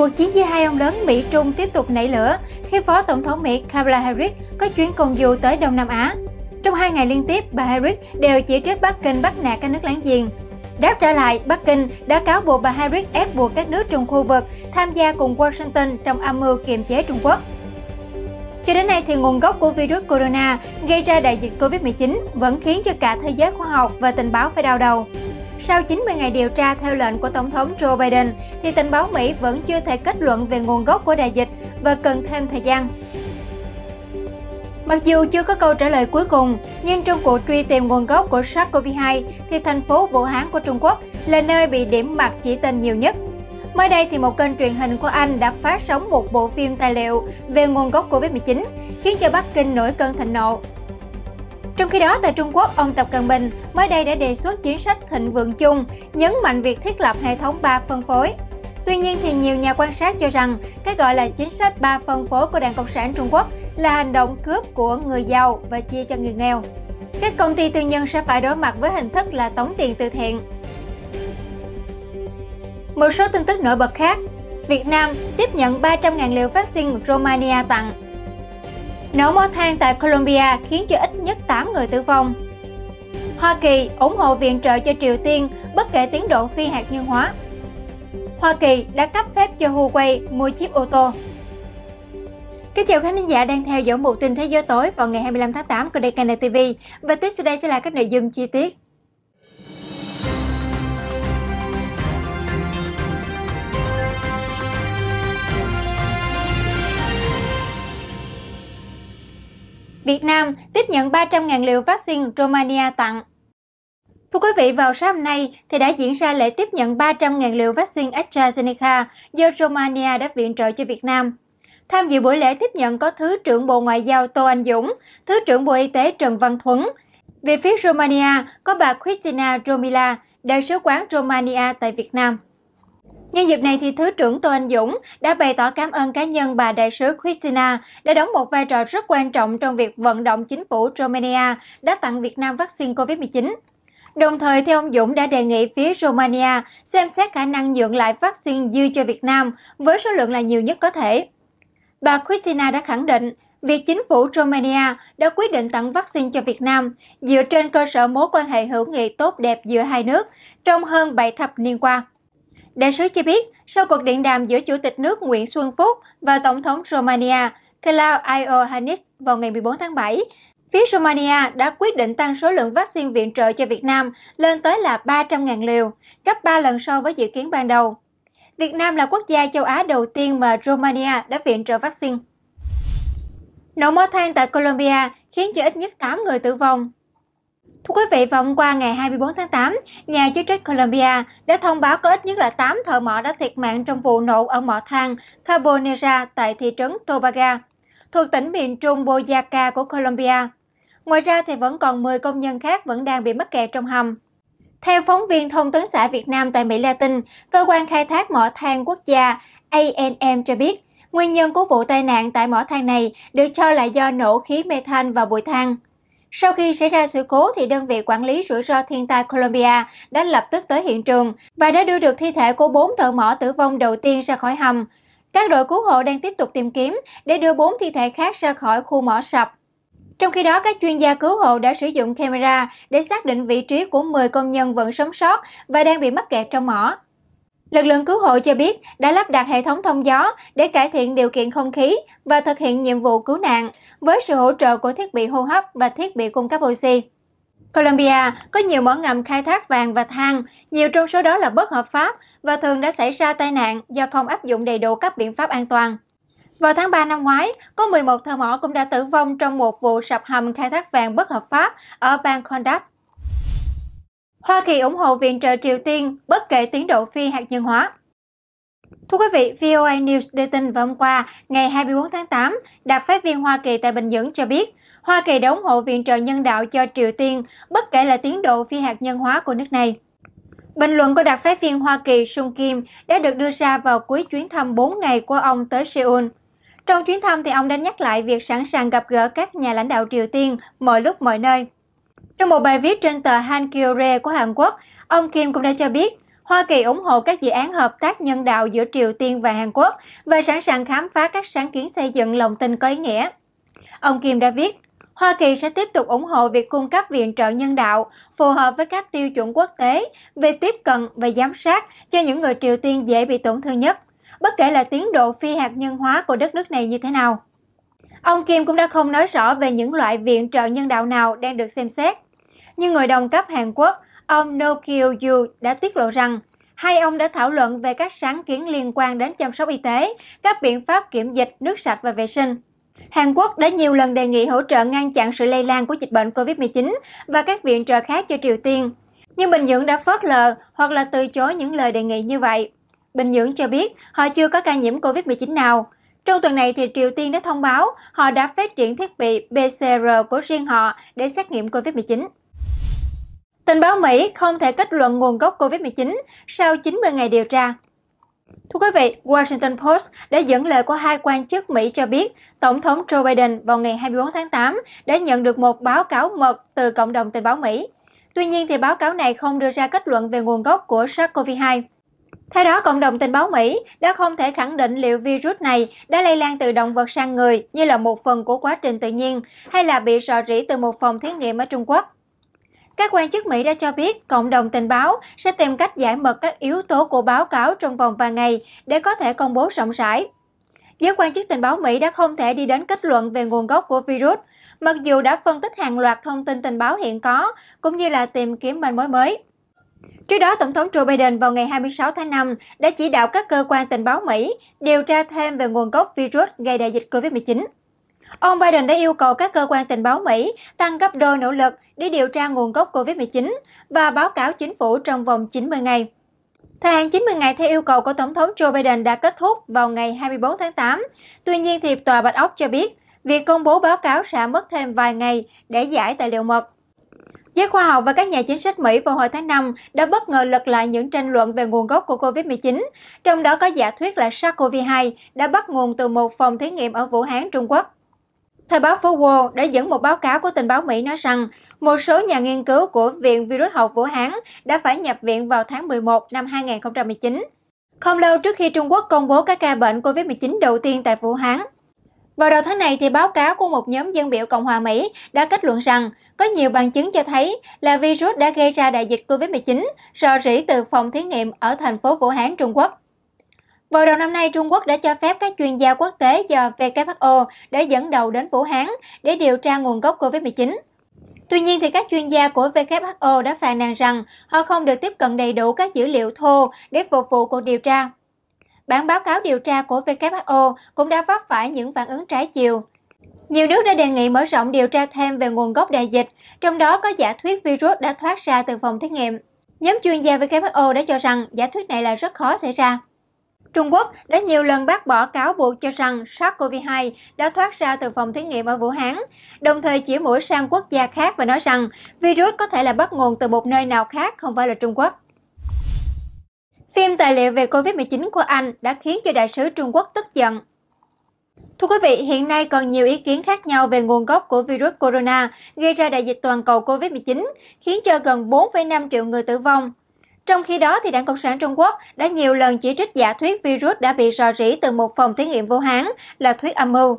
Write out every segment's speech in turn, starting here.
cuộc chiến giữa hai ông lớn Mỹ Trung tiếp tục nảy lửa khi Phó Tổng thống Mỹ Kamala Harris có chuyến công du tới Đông Nam Á. Trong hai ngày liên tiếp, bà Harris đều chỉ trích Bắc Kinh bắt nạt các nước láng giềng. Đáp trả lại, Bắc Kinh đã cáo buộc bà Harris ép buộc các nước trong khu vực tham gia cùng Washington trong âm mưu kiềm chế Trung Quốc. Cho đến nay thì nguồn gốc của virus corona gây ra đại dịch Covid-19 vẫn khiến cho cả thế giới khoa học và tình báo phải đau đầu. Sau 90 ngày điều tra theo lệnh của Tổng thống Joe Biden, thì tình báo Mỹ vẫn chưa thể kết luận về nguồn gốc của đại dịch và cần thêm thời gian. Mặc dù chưa có câu trả lời cuối cùng, nhưng trong cuộc truy tìm nguồn gốc của SARS-CoV-2 thì thành phố Vũ Hán của Trung Quốc là nơi bị điểm mặt chỉ tên nhiều nhất. Mới đây thì một kênh truyền hình của Anh đã phát sóng một bộ phim tài liệu về nguồn gốc Covid-19, khiến cho Bắc Kinh nổi cơn thịnh nộ trong khi đó, tại Trung Quốc, ông Tập Cận Bình mới đây đã đề xuất chính sách thịnh vượng chung, nhấn mạnh việc thiết lập hệ thống ba phân phối. Tuy nhiên thì nhiều nhà quan sát cho rằng cái gọi là chính sách ba phân phối của Đảng Cộng sản Trung Quốc là hành động cướp của người giàu và chia cho người nghèo. Các công ty tư nhân sẽ phải đối mặt với hình thức là tống tiền từ thiện. Một số tin tức nổi bật khác, Việt Nam tiếp nhận 300.000 liều vaccine Romania tặng Nổ mỏ than tại Colombia khiến cho ít nhất 8 người tử vong. Hoa Kỳ ủng hộ viện trợ cho Triều Tiên bất kể tiến độ phi hạt nhân hóa. Hoa Kỳ đã cấp phép cho Huawei mua chip ô tô. Kính chào khán giả đang theo dõi một tin thế giới tối vào ngày 25 tháng 8 của Dekana TV và tiếp sau đây sẽ là các nội dung chi tiết. Việt Nam tiếp nhận 300.000 liều vaccine Romania tặng. Thưa quý vị, vào sáng hôm nay thì đã diễn ra lễ tiếp nhận 300.000 liều vaccine AstraZeneca do Romania đã viện trợ cho Việt Nam. Tham dự buổi lễ tiếp nhận có Thứ trưởng Bộ Ngoại giao Tô Anh Dũng, Thứ trưởng Bộ Y tế Trần Văn Thuấn. Về phía Romania có bà Cristina Romila, đại sứ quán Romania tại Việt Nam. Nhân dịp này thì Thứ trưởng Tô Anh Dũng đã bày tỏ cảm ơn cá nhân bà đại sứ Christina đã đóng một vai trò rất quan trọng trong việc vận động chính phủ Romania đã tặng Việt Nam vaccine COVID-19. Đồng thời, theo ông Dũng đã đề nghị phía Romania xem xét khả năng nhượng lại vaccine dư cho Việt Nam với số lượng là nhiều nhất có thể. Bà Christina đã khẳng định việc chính phủ Romania đã quyết định tặng vaccine cho Việt Nam dựa trên cơ sở mối quan hệ hữu nghị tốt đẹp giữa hai nước trong hơn 7 thập niên qua. Đại sứ cho biết, sau cuộc điện đàm giữa Chủ tịch nước Nguyễn Xuân Phúc và Tổng thống Romania Klaus Iohannis vào ngày 14 tháng 7, phía Romania đã quyết định tăng số lượng vaccine viện trợ cho Việt Nam lên tới là 300.000 liều, gấp 3 lần so với dự kiến ban đầu. Việt Nam là quốc gia châu Á đầu tiên mà Romania đã viện trợ vaccine. Nổ mó than tại Colombia khiến cho ít nhất 8 người tử vong. Thưa quý vị, vào hôm qua ngày 24 tháng 8, nhà chức trách Colombia đã thông báo có ít nhất là 8 thợ mỏ đã thiệt mạng trong vụ nổ ở mỏ than Carbonera tại thị trấn Tobaga, thuộc tỉnh miền trung Boyaca của Colombia. Ngoài ra thì vẫn còn 10 công nhân khác vẫn đang bị mắc kẹt trong hầm. Theo phóng viên thông tấn xã Việt Nam tại Mỹ Latin, cơ quan khai thác mỏ than quốc gia ANM cho biết, nguyên nhân của vụ tai nạn tại mỏ than này được cho là do nổ khí methane và bụi than. Sau khi xảy ra sự cố thì đơn vị quản lý rủi ro thiên tai Colombia đã lập tức tới hiện trường và đã đưa được thi thể của 4 thợ mỏ tử vong đầu tiên ra khỏi hầm. Các đội cứu hộ đang tiếp tục tìm kiếm để đưa 4 thi thể khác ra khỏi khu mỏ sập. Trong khi đó, các chuyên gia cứu hộ đã sử dụng camera để xác định vị trí của 10 công nhân vẫn sống sót và đang bị mắc kẹt trong mỏ. Lực lượng cứu hộ cho biết đã lắp đặt hệ thống thông gió để cải thiện điều kiện không khí và thực hiện nhiệm vụ cứu nạn với sự hỗ trợ của thiết bị hô hấp và thiết bị cung cấp oxy. Colombia có nhiều mỏ ngầm khai thác vàng và than, nhiều trong số đó là bất hợp pháp và thường đã xảy ra tai nạn do không áp dụng đầy đủ các biện pháp an toàn. Vào tháng 3 năm ngoái, có 11 thợ mỏ cũng đã tử vong trong một vụ sập hầm khai thác vàng bất hợp pháp ở bang Condap, Hoa Kỳ ủng hộ viện trợ Triều Tiên bất kể tiến độ phi hạt nhân hóa. Thưa quý vị, VOA News đưa tin vào hôm qua, ngày 24 tháng 8, đặc phái viên Hoa Kỳ tại Bình Nhưỡng cho biết, Hoa Kỳ đã ủng hộ viện trợ nhân đạo cho Triều Tiên bất kể là tiến độ phi hạt nhân hóa của nước này. Bình luận của đặc phái viên Hoa Kỳ Sung Kim đã được đưa ra vào cuối chuyến thăm 4 ngày của ông tới Seoul. Trong chuyến thăm thì ông đã nhắc lại việc sẵn sàng gặp gỡ các nhà lãnh đạo Triều Tiên mọi lúc mọi nơi. Trong một bài viết trên tờ Hankyoreh của Hàn Quốc, ông Kim cũng đã cho biết Hoa Kỳ ủng hộ các dự án hợp tác nhân đạo giữa Triều Tiên và Hàn Quốc và sẵn sàng khám phá các sáng kiến xây dựng lòng tin có ý nghĩa. Ông Kim đã viết, Hoa Kỳ sẽ tiếp tục ủng hộ việc cung cấp viện trợ nhân đạo phù hợp với các tiêu chuẩn quốc tế về tiếp cận và giám sát cho những người Triều Tiên dễ bị tổn thương nhất, bất kể là tiến độ phi hạt nhân hóa của đất nước này như thế nào. Ông Kim cũng đã không nói rõ về những loại viện trợ nhân đạo nào đang được xem xét như người đồng cấp Hàn Quốc, ông No Kyo-yu đã tiết lộ rằng hai ông đã thảo luận về các sáng kiến liên quan đến chăm sóc y tế, các biện pháp kiểm dịch, nước sạch và vệ sinh. Hàn Quốc đã nhiều lần đề nghị hỗ trợ ngăn chặn sự lây lan của dịch bệnh COVID-19 và các viện trợ khác cho Triều Tiên. Nhưng Bình Nhưỡng đã phớt lờ hoặc là từ chối những lời đề nghị như vậy. Bình Nhưỡng cho biết họ chưa có ca nhiễm COVID-19 nào. Trong tuần này, thì Triều Tiên đã thông báo họ đã phát triển thiết bị PCR của riêng họ để xét nghiệm COVID-19. Tình báo Mỹ không thể kết luận nguồn gốc COVID-19 sau 90 ngày điều tra. Thưa quý vị, Washington Post đã dẫn lời của hai quan chức Mỹ cho biết Tổng thống Joe Biden vào ngày 24 tháng 8 đã nhận được một báo cáo mật từ cộng đồng tình báo Mỹ. Tuy nhiên, thì báo cáo này không đưa ra kết luận về nguồn gốc của SARS-CoV-2. Theo đó, cộng đồng tình báo Mỹ đã không thể khẳng định liệu virus này đã lây lan từ động vật sang người như là một phần của quá trình tự nhiên hay là bị rò rỉ từ một phòng thí nghiệm ở Trung Quốc. Các quan chức Mỹ đã cho biết cộng đồng tình báo sẽ tìm cách giải mật các yếu tố của báo cáo trong vòng vài ngày để có thể công bố rộng rãi. Giới quan chức tình báo Mỹ đã không thể đi đến kết luận về nguồn gốc của virus, mặc dù đã phân tích hàng loạt thông tin tình báo hiện có, cũng như là tìm kiếm manh mối mới. Trước đó, Tổng thống Joe Biden vào ngày 26 tháng 5 đã chỉ đạo các cơ quan tình báo Mỹ điều tra thêm về nguồn gốc virus gây đại dịch COVID-19. Ông Biden đã yêu cầu các cơ quan tình báo Mỹ tăng gấp đôi nỗ lực để điều tra nguồn gốc COVID-19 và báo cáo chính phủ trong vòng 90 ngày. Thời hạn 90 ngày theo yêu cầu của Tổng thống Joe Biden đã kết thúc vào ngày 24 tháng 8. Tuy nhiên thì Tòa Bạch Ốc cho biết, việc công bố báo cáo sẽ mất thêm vài ngày để giải tài liệu mật. Giới khoa học và các nhà chính sách Mỹ vào hồi tháng 5 đã bất ngờ lật lại những tranh luận về nguồn gốc của COVID-19, trong đó có giả thuyết là SARS-CoV-2 đã bắt nguồn từ một phòng thí nghiệm ở Vũ Hán, Trung Quốc. Thời báo phố Wall đã dẫn một báo cáo của tình báo Mỹ nói rằng một số nhà nghiên cứu của Viện Virus học Vũ Hán đã phải nhập viện vào tháng 11 năm 2019, không lâu trước khi Trung Quốc công bố các ca bệnh COVID-19 đầu tiên tại Vũ Hán. Vào đầu tháng này, thì báo cáo của một nhóm dân biểu Cộng hòa Mỹ đã kết luận rằng có nhiều bằng chứng cho thấy là virus đã gây ra đại dịch COVID-19 rò rỉ từ phòng thí nghiệm ở thành phố Vũ Hán, Trung Quốc. Vào đầu năm nay, Trung Quốc đã cho phép các chuyên gia quốc tế do WHO để dẫn đầu đến Vũ Hán để điều tra nguồn gốc COVID-19. Tuy nhiên, thì các chuyên gia của WHO đã phàn nàn rằng họ không được tiếp cận đầy đủ các dữ liệu thô để phục vụ cuộc điều tra. Bản báo cáo điều tra của WHO cũng đã vấp phải những phản ứng trái chiều. Nhiều nước đã đề nghị mở rộng điều tra thêm về nguồn gốc đại dịch, trong đó có giả thuyết virus đã thoát ra từ phòng thí nghiệm. Nhóm chuyên gia WHO đã cho rằng giả thuyết này là rất khó xảy ra. Trung Quốc đã nhiều lần bác bỏ cáo buộc cho rằng SARS-CoV-2 đã thoát ra từ phòng thí nghiệm ở Vũ Hán, đồng thời chỉ mũi sang quốc gia khác và nói rằng virus có thể là bắt nguồn từ một nơi nào khác không phải là Trung Quốc. Phim tài liệu về COVID-19 của Anh đã khiến cho đại sứ Trung Quốc tức giận. Thưa quý vị, hiện nay còn nhiều ý kiến khác nhau về nguồn gốc của virus corona gây ra đại dịch toàn cầu COVID-19, khiến cho gần 4,5 triệu người tử vong trong khi đó, thì Đảng Cộng sản Trung Quốc đã nhiều lần chỉ trích giả thuyết virus đã bị rò rỉ từ một phòng thí nghiệm Vũ Hán là thuyết âm mưu.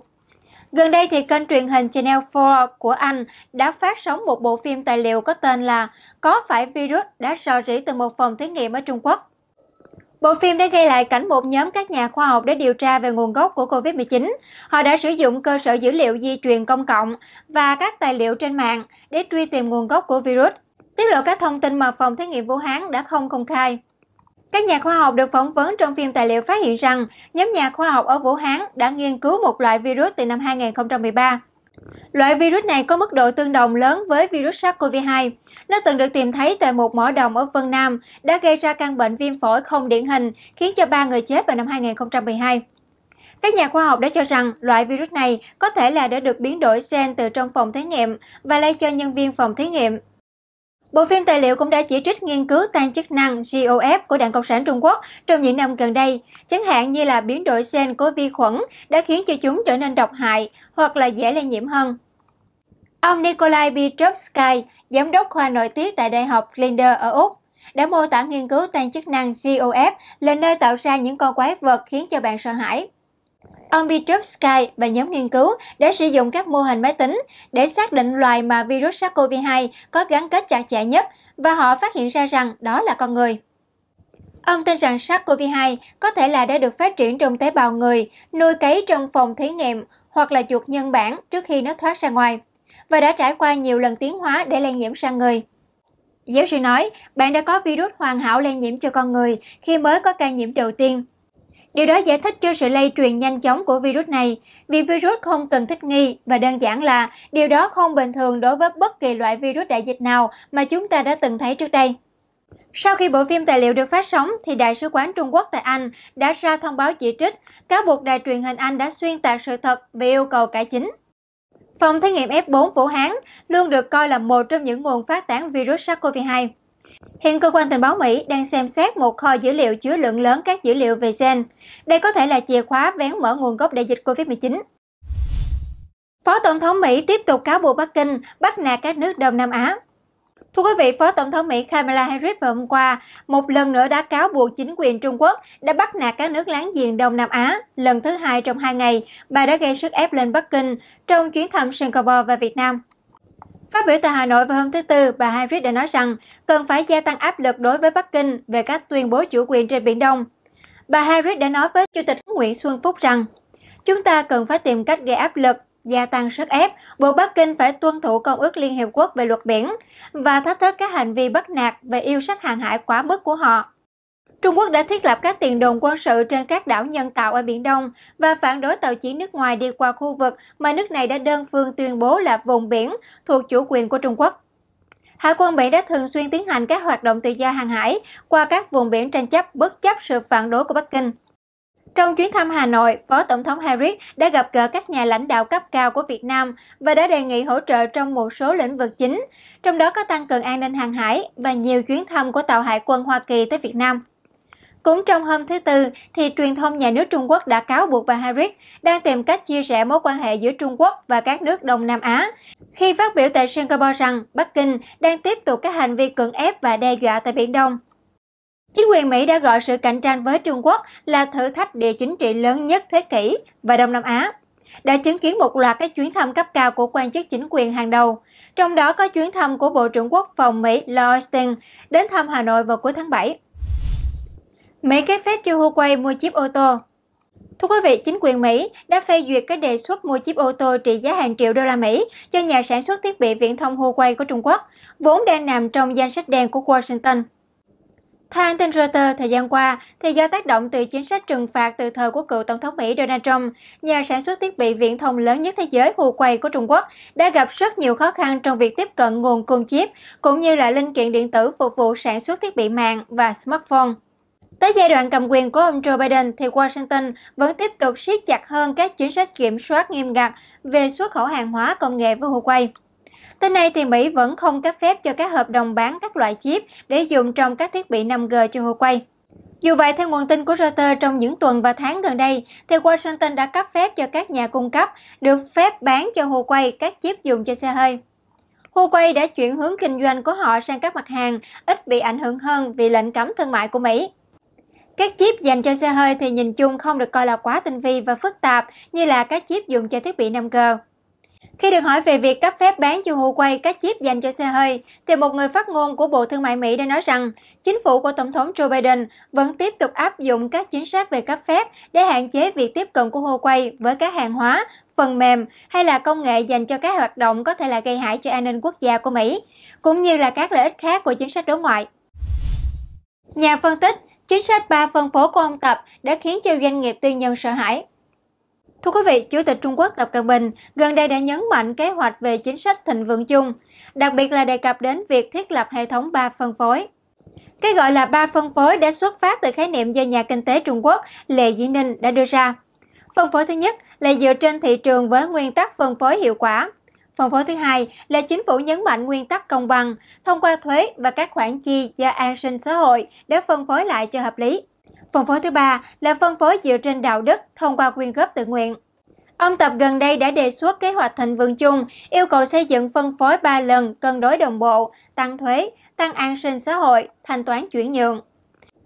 Gần đây thì kênh truyền hình Channel 4 của Anh đã phát sóng một bộ phim tài liệu có tên là Có phải virus đã rò rỉ từ một phòng thí nghiệm ở Trung Quốc? Bộ phim đã ghi lại cảnh một nhóm các nhà khoa học để điều tra về nguồn gốc của COVID-19. Họ đã sử dụng cơ sở dữ liệu di truyền công cộng và các tài liệu trên mạng để truy tìm nguồn gốc của virus tiết lộ các thông tin mà phòng thí nghiệm Vũ Hán đã không công khai. Các nhà khoa học được phỏng vấn trong phim tài liệu phát hiện rằng nhóm nhà khoa học ở Vũ Hán đã nghiên cứu một loại virus từ năm 2013. Loại virus này có mức độ tương đồng lớn với virus SARS-CoV-2. Nó từng được tìm thấy tại một mỏ đồng ở Vân Nam đã gây ra căn bệnh viêm phổi không điển hình khiến cho 3 người chết vào năm 2012. Các nhà khoa học đã cho rằng loại virus này có thể là đã được biến đổi gen từ trong phòng thí nghiệm và lây cho nhân viên phòng thí nghiệm Bộ phim tài liệu cũng đã chỉ trích nghiên cứu tăng chức năng GOF của Đảng Cộng sản Trung Quốc trong những năm gần đây, chẳng hạn như là biến đổi gen của vi khuẩn đã khiến cho chúng trở nên độc hại hoặc là dễ lây nhiễm hơn. Ông Nikolai Petrovsky, giám đốc khoa nội tiết tại Đại học Linder ở Úc, đã mô tả nghiên cứu tăng chức năng GOF là nơi tạo ra những con quái vật khiến cho bạn sợ hãi. Ông Petrovsky và nhóm nghiên cứu đã sử dụng các mô hình máy tính để xác định loài mà virus SARS-CoV-2 có gắn kết chặt chẽ nhất và họ phát hiện ra rằng đó là con người. Ông tin rằng SARS-CoV-2 có thể là đã được phát triển trong tế bào người, nuôi cấy trong phòng thí nghiệm hoặc là chuột nhân bản trước khi nó thoát ra ngoài và đã trải qua nhiều lần tiến hóa để lây nhiễm sang người. Giáo sư nói, bạn đã có virus hoàn hảo lây nhiễm cho con người khi mới có ca nhiễm đầu tiên Điều đó giải thích cho sự lây truyền nhanh chóng của virus này, vì virus không cần thích nghi và đơn giản là điều đó không bình thường đối với bất kỳ loại virus đại dịch nào mà chúng ta đã từng thấy trước đây. Sau khi bộ phim tài liệu được phát sóng, thì Đại sứ quán Trung Quốc tại Anh đã ra thông báo chỉ trích cáo buộc đài truyền hình Anh đã xuyên tạc sự thật vì yêu cầu cải chính. Phòng thí nghiệm F4 Vũ Hán luôn được coi là một trong những nguồn phát tán virus SARS-CoV-2. Hiện cơ quan tình báo Mỹ đang xem xét một kho dữ liệu chứa lượng lớn các dữ liệu về gen. Đây có thể là chìa khóa vén mở nguồn gốc đại dịch COVID-19. Phó Tổng thống Mỹ tiếp tục cáo buộc Bắc Kinh bắt nạt các nước Đông Nam Á. Thưa quý vị, Phó Tổng thống Mỹ Kamala Harris vào hôm qua một lần nữa đã cáo buộc chính quyền Trung Quốc đã bắt nạt các nước láng giềng Đông Nam Á. Lần thứ hai trong hai ngày, bà đã gây sức ép lên Bắc Kinh trong chuyến thăm Singapore và Việt Nam. Phát biểu tại Hà Nội vào hôm thứ Tư, bà Harris đã nói rằng cần phải gia tăng áp lực đối với Bắc Kinh về các tuyên bố chủ quyền trên Biển Đông. Bà Harris đã nói với Chủ tịch Nguyễn Xuân Phúc rằng chúng ta cần phải tìm cách gây áp lực gia tăng sức ép, buộc Bắc Kinh phải tuân thủ Công ước Liên Hiệp Quốc về luật biển và thách thức các hành vi bắt nạt và yêu sách hàng hải quá mức của họ. Trung Quốc đã thiết lập các tiền đồn quân sự trên các đảo nhân tạo ở Biển Đông và phản đối tàu chiến nước ngoài đi qua khu vực mà nước này đã đơn phương tuyên bố là vùng biển thuộc chủ quyền của Trung Quốc. Hải quân Mỹ đã thường xuyên tiến hành các hoạt động tự do hàng hải qua các vùng biển tranh chấp bất chấp sự phản đối của Bắc Kinh. Trong chuyến thăm Hà Nội, Phó Tổng thống Harris đã gặp gỡ các nhà lãnh đạo cấp cao của Việt Nam và đã đề nghị hỗ trợ trong một số lĩnh vực chính, trong đó có tăng cường an ninh hàng hải và nhiều chuyến thăm của tàu hải quân Hoa Kỳ tới Việt Nam. Cũng trong hôm thứ Tư, thì truyền thông nhà nước Trung Quốc đã cáo buộc bà Harris đang tìm cách chia rẽ mối quan hệ giữa Trung Quốc và các nước Đông Nam Á, khi phát biểu tại Singapore rằng Bắc Kinh đang tiếp tục các hành vi cưỡng ép và đe dọa tại Biển Đông. Chính quyền Mỹ đã gọi sự cạnh tranh với Trung Quốc là thử thách địa chính trị lớn nhất thế kỷ và Đông Nam Á, đã chứng kiến một loạt các chuyến thăm cấp cao của quan chức chính quyền hàng đầu, trong đó có chuyến thăm của Bộ trưởng Quốc phòng Mỹ Lloyd Austin đến thăm Hà Nội vào cuối tháng 7. Mỹ cái phép cho Huawei mua chip ô tô Thưa quý vị, chính quyền Mỹ đã phê duyệt cái đề xuất mua chip ô tô trị giá hàng triệu đô la Mỹ cho nhà sản xuất thiết bị viễn thông Huawei của Trung Quốc, vốn đang nằm trong danh sách đen của Washington. Theo hãng tin Reuters, thời gian qua, thì do tác động từ chính sách trừng phạt từ thời của cựu Tổng thống Mỹ Donald Trump, nhà sản xuất thiết bị viễn thông lớn nhất thế giới Huawei của Trung Quốc đã gặp rất nhiều khó khăn trong việc tiếp cận nguồn cung chip, cũng như là linh kiện điện tử phục vụ sản xuất thiết bị mạng và smartphone. Tới giai đoạn cầm quyền của ông Joe Biden thì Washington vẫn tiếp tục siết chặt hơn các chính sách kiểm soát nghiêm ngặt về xuất khẩu hàng hóa công nghệ với Huawei. Tới nay thì Mỹ vẫn không cấp phép cho các hợp đồng bán các loại chip để dùng trong các thiết bị 5G cho Huawei. Dù vậy, theo nguồn tin của Reuters, trong những tuần và tháng gần đây, thì Washington đã cấp phép cho các nhà cung cấp được phép bán cho Huawei các chip dùng cho xe hơi. Huawei đã chuyển hướng kinh doanh của họ sang các mặt hàng ít bị ảnh hưởng hơn vì lệnh cấm thương mại của Mỹ. Các chip dành cho xe hơi thì nhìn chung không được coi là quá tinh vi và phức tạp như là các chip dùng cho thiết bị 5G. Khi được hỏi về việc cấp phép bán cho Huawei các chip dành cho xe hơi, thì một người phát ngôn của Bộ Thương mại Mỹ đã nói rằng chính phủ của Tổng thống Joe Biden vẫn tiếp tục áp dụng các chính sách về cấp phép để hạn chế việc tiếp cận của Huawei với các hàng hóa, phần mềm hay là công nghệ dành cho các hoạt động có thể là gây hại cho an ninh quốc gia của Mỹ, cũng như là các lợi ích khác của chính sách đối ngoại. Nhà phân tích Chính sách ba phân phố của ông Tập đã khiến cho doanh nghiệp tư nhân sợ hãi. Thưa quý vị, Chủ tịch Trung Quốc Tập Cận Bình gần đây đã nhấn mạnh kế hoạch về chính sách thịnh vượng chung, đặc biệt là đề cập đến việc thiết lập hệ thống ba phân phối. Cái gọi là ba phân phối đã xuất phát từ khái niệm do nhà kinh tế Trung Quốc Lệ Dĩ Ninh đã đưa ra. Phân phối thứ nhất là dựa trên thị trường với nguyên tắc phân phối hiệu quả, Phần phối thứ hai là chính phủ nhấn mạnh nguyên tắc công bằng thông qua thuế và các khoản chi do an sinh xã hội để phân phối lại cho hợp lý. Phần phối thứ ba là phân phối dựa trên đạo đức thông qua quyên góp tự nguyện. Ông Tập gần đây đã đề xuất kế hoạch thịnh vượng chung, yêu cầu xây dựng phân phối 3 lần cân đối đồng bộ, tăng thuế, tăng an sinh xã hội, thanh toán chuyển nhượng.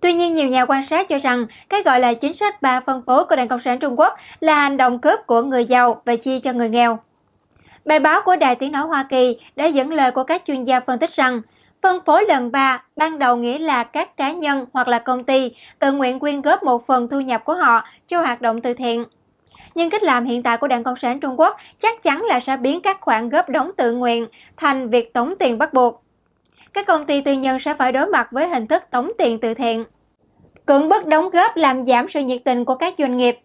Tuy nhiên, nhiều nhà quan sát cho rằng cái gọi là chính sách ba phân phối của Đảng Cộng sản Trung Quốc là hành động cướp của người giàu và chia cho người nghèo. Bài báo của Đài Tiếng Nói Hoa Kỳ đã dẫn lời của các chuyên gia phân tích rằng, phân phối lần 3 ban đầu nghĩa là các cá nhân hoặc là công ty tự nguyện quyên góp một phần thu nhập của họ cho hoạt động từ thiện. Nhưng cách làm hiện tại của Đảng Cộng sản Trung Quốc chắc chắn là sẽ biến các khoản góp đóng tự nguyện thành việc tống tiền bắt buộc. Các công ty tư nhân sẽ phải đối mặt với hình thức tống tiền từ thiện. Cưỡng bức đóng góp làm giảm sự nhiệt tình của các doanh nghiệp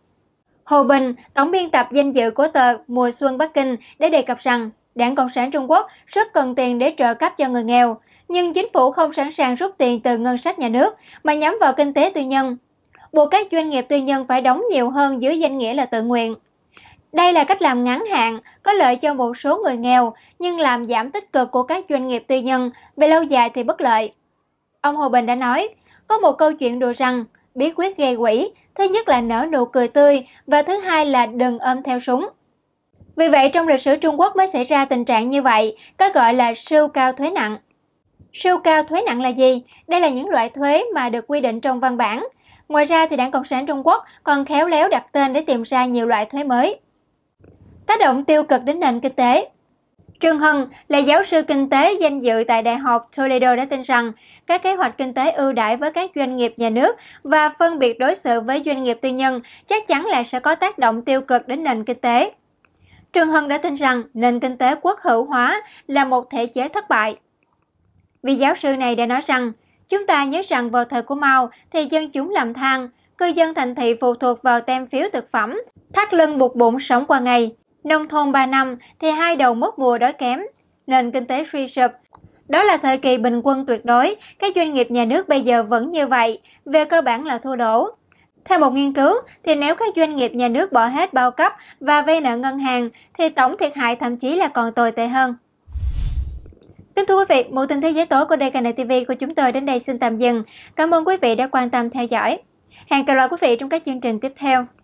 Hồ Bình, tổng biên tập danh dự của tờ Mùa Xuân Bắc Kinh đã đề cập rằng Đảng Cộng sản Trung Quốc rất cần tiền để trợ cấp cho người nghèo, nhưng chính phủ không sẵn sàng rút tiền từ ngân sách nhà nước mà nhắm vào kinh tế tư nhân. Buộc các doanh nghiệp tư nhân phải đóng nhiều hơn dưới danh nghĩa là tự nguyện. Đây là cách làm ngắn hạn, có lợi cho một số người nghèo, nhưng làm giảm tích cực của các doanh nghiệp tư nhân, về lâu dài thì bất lợi. Ông Hồ Bình đã nói, có một câu chuyện đùa rằng, bí quyết gây quỹ, thứ nhất là nở nụ cười tươi và thứ hai là đừng ôm theo súng. Vì vậy trong lịch sử Trung Quốc mới xảy ra tình trạng như vậy, có gọi là siêu cao thuế nặng. Siêu cao thuế nặng là gì? Đây là những loại thuế mà được quy định trong văn bản. Ngoài ra thì Đảng Cộng sản Trung Quốc còn khéo léo đặt tên để tìm ra nhiều loại thuế mới. Tác động tiêu cực đến nền kinh tế Trương Hân là giáo sư kinh tế danh dự tại Đại học Toledo đã tin rằng các kế hoạch kinh tế ưu đãi với các doanh nghiệp nhà nước và phân biệt đối xử với doanh nghiệp tư nhân chắc chắn là sẽ có tác động tiêu cực đến nền kinh tế. Trương Hân đã tin rằng nền kinh tế quốc hữu hóa là một thể chế thất bại. Vì giáo sư này đã nói rằng, chúng ta nhớ rằng vào thời của Mao thì dân chúng làm than, cư dân thành thị phụ thuộc vào tem phiếu thực phẩm, thắt lưng buộc bụng sống qua ngày, Nông thôn 3 năm thì hai đầu mất mùa đói kém, nền kinh tế suy sụp. Đó là thời kỳ bình quân tuyệt đối, các doanh nghiệp nhà nước bây giờ vẫn như vậy, về cơ bản là thua đổ Theo một nghiên cứu, thì nếu các doanh nghiệp nhà nước bỏ hết bao cấp và vay nợ ngân hàng, thì tổng thiệt hại thậm chí là còn tồi tệ hơn. Kính thưa quý vị, một tin thế giới tối của DKN TV của chúng tôi đến đây xin tạm dừng. Cảm ơn quý vị đã quan tâm theo dõi. Hẹn gặp lại quý vị trong các chương trình tiếp theo.